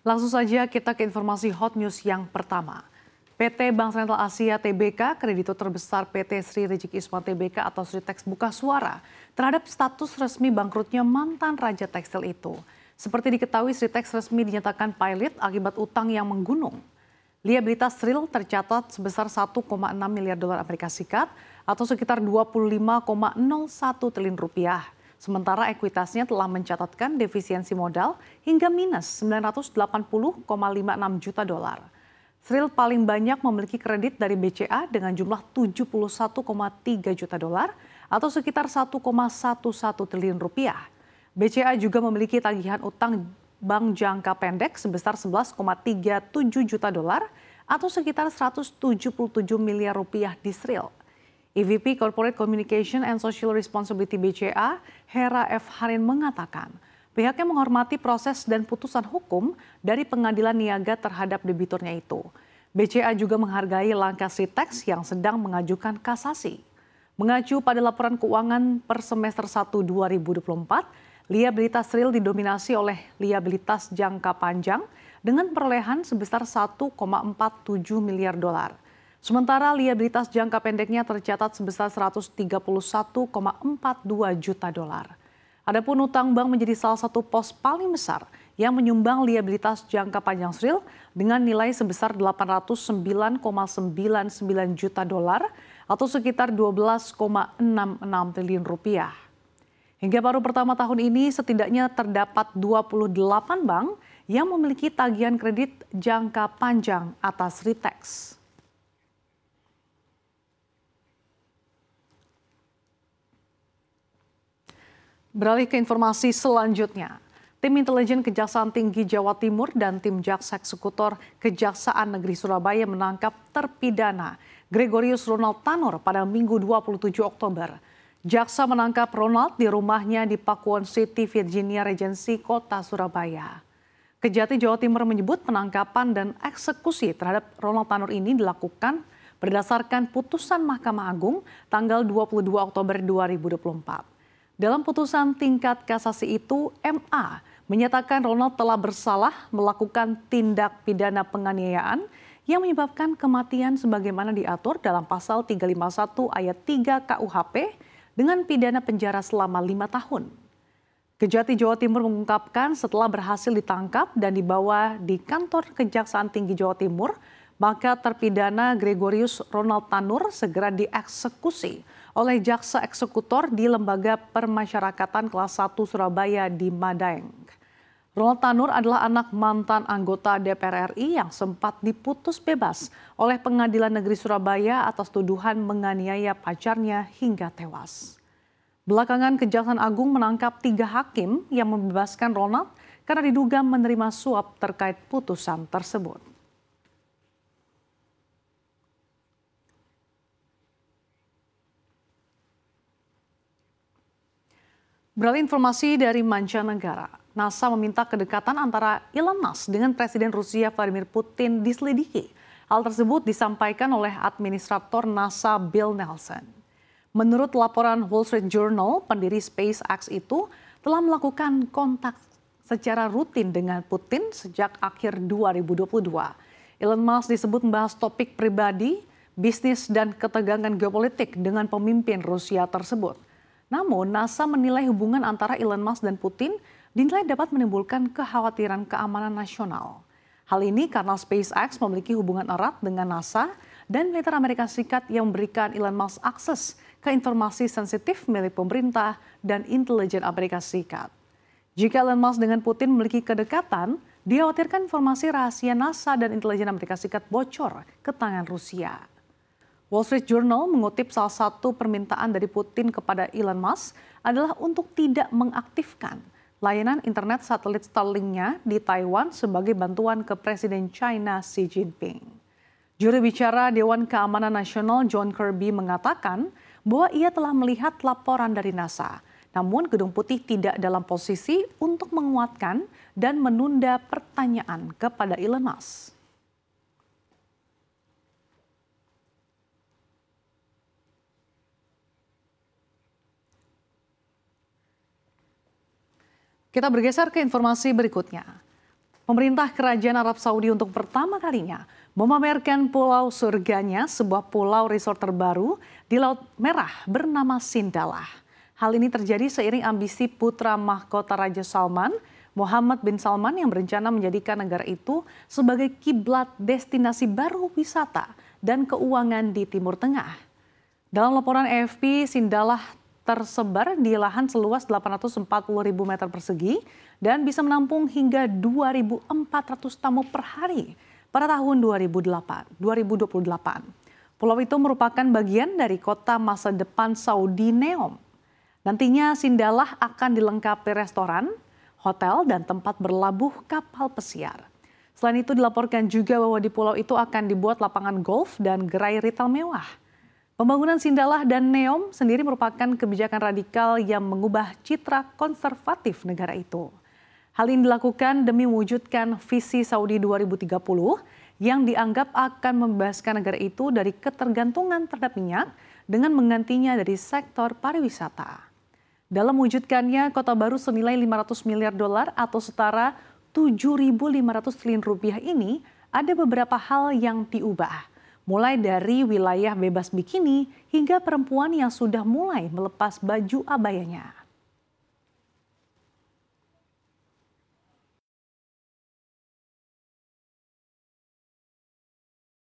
Langsung saja kita ke informasi hot news yang pertama. PT Bank Sentral Asia TBK, kreditur terbesar PT Sri Rizik Isma TBK atau Sri Teks buka suara terhadap status resmi bangkrutnya mantan Raja Tekstil itu. Seperti diketahui, Sri Teks resmi dinyatakan pilot akibat utang yang menggunung. Liabilitas Sri tercatat sebesar 1,6 miliar dolar Amerika Serikat atau sekitar 25,01 triliun rupiah. Sementara ekuitasnya telah mencatatkan defisiensi modal hingga minus 980,56 juta dolar. Sril paling banyak memiliki kredit dari BCA dengan jumlah 71,3 juta dolar atau sekitar 1,11 triliun rupiah. BCA juga memiliki tagihan utang bank jangka pendek sebesar 11,37 juta dolar atau sekitar 177 miliar rupiah di Sril. EVP Corporate Communication and Social Responsibility BCA, Hera F. Harin mengatakan, pihaknya menghormati proses dan putusan hukum dari pengadilan niaga terhadap debiturnya itu. BCA juga menghargai langkah Sitex yang sedang mengajukan kasasi. Mengacu pada laporan keuangan per semester 1 2024, liabilitas real didominasi oleh liabilitas jangka panjang dengan perolehan sebesar 1,47 miliar dolar. Sementara liabilitas jangka pendeknya tercatat sebesar 131,42 juta dolar. Adapun utang bank menjadi salah satu pos paling besar yang menyumbang liabilitas jangka panjang Sril dengan nilai sebesar 809,99 juta dolar atau sekitar 12,66 triliun rupiah. Hingga baru pertama tahun ini setidaknya terdapat 28 bank yang memiliki tagihan kredit jangka panjang atas Ritex. Beralih ke informasi selanjutnya. Tim Intelijen Kejaksaan Tinggi Jawa Timur dan tim Jaksa Eksekutor Kejaksaan Negeri Surabaya menangkap terpidana Gregorius Ronald Tanor pada Minggu 27 Oktober. Jaksa menangkap Ronald di rumahnya di Pakuan City, Virginia Regency, Kota Surabaya. Kejati Jawa Timur menyebut penangkapan dan eksekusi terhadap Ronald Tanur ini dilakukan berdasarkan putusan Mahkamah Agung tanggal 22 Oktober 2024. Dalam putusan tingkat kasasi itu, MA menyatakan Ronald telah bersalah melakukan tindak pidana penganiayaan yang menyebabkan kematian sebagaimana diatur dalam pasal 351 ayat 3 KUHP dengan pidana penjara selama lima tahun. Kejati Jawa Timur mengungkapkan setelah berhasil ditangkap dan dibawa di kantor Kejaksaan Tinggi Jawa Timur, maka terpidana Gregorius Ronald Tanur segera dieksekusi oleh jaksa eksekutor di Lembaga Permasyarakatan Kelas 1 Surabaya di Madaeng. Ronald Tanur adalah anak mantan anggota DPR RI yang sempat diputus bebas oleh Pengadilan Negeri Surabaya atas tuduhan menganiaya pacarnya hingga tewas. Belakangan Kejaksaan Agung menangkap tiga hakim yang membebaskan Ronald karena diduga menerima suap terkait putusan tersebut. Beralih informasi dari mancanegara, NASA meminta kedekatan antara Elon Musk dengan Presiden Rusia Vladimir Putin diselidiki. Hal tersebut disampaikan oleh administrator NASA Bill Nelson. Menurut laporan Wall Street Journal, pendiri SpaceX itu telah melakukan kontak secara rutin dengan Putin sejak akhir 2022. Elon Musk disebut membahas topik pribadi, bisnis, dan ketegangan geopolitik dengan pemimpin Rusia tersebut. Namun, NASA menilai hubungan antara Elon Musk dan Putin dinilai dapat menimbulkan kekhawatiran keamanan nasional. Hal ini karena SpaceX memiliki hubungan erat dengan NASA dan militer Amerika Serikat yang memberikan Elon Musk akses ke informasi sensitif milik pemerintah dan intelijen Amerika Serikat. Jika Elon Musk dengan Putin memiliki kedekatan, dikhawatirkan informasi rahasia NASA dan intelijen Amerika Serikat bocor ke tangan Rusia. Wall Street Journal mengutip salah satu permintaan dari Putin kepada Elon Musk adalah untuk tidak mengaktifkan layanan internet satelit Starlink-nya di Taiwan sebagai bantuan ke Presiden China Xi Jinping. Juru bicara Dewan Keamanan Nasional John Kirby mengatakan bahwa ia telah melihat laporan dari NASA. Namun Gedung Putih tidak dalam posisi untuk menguatkan dan menunda pertanyaan kepada Elon Musk. Kita bergeser ke informasi berikutnya. Pemerintah Kerajaan Arab Saudi untuk pertama kalinya memamerkan pulau surganya, sebuah pulau resort terbaru di Laut Merah bernama Sindalah. Hal ini terjadi seiring ambisi putra mahkota Raja Salman, Muhammad bin Salman yang berencana menjadikan negara itu sebagai kiblat destinasi baru wisata dan keuangan di Timur Tengah. Dalam laporan AFP, Sindalah tersebar di lahan seluas 840 ribu meter persegi dan bisa menampung hingga 2.400 tamu per hari pada tahun 2008, 2028. Pulau itu merupakan bagian dari kota masa depan Saudi Neom. Nantinya Sindalah akan dilengkapi restoran, hotel, dan tempat berlabuh kapal pesiar. Selain itu dilaporkan juga bahwa di pulau itu akan dibuat lapangan golf dan gerai retail mewah. Pembangunan Sindalah dan Neom sendiri merupakan kebijakan radikal yang mengubah citra konservatif negara itu. Hal ini dilakukan demi mewujudkan visi Saudi 2030 yang dianggap akan membebaskan negara itu dari ketergantungan terhadap minyak dengan menggantinya dari sektor pariwisata. Dalam mewujudkannya, kota baru senilai 500 miliar dolar atau setara 7.500 triliun rupiah ini ada beberapa hal yang diubah mulai dari wilayah bebas bikini hingga perempuan yang sudah mulai melepas baju abayanya.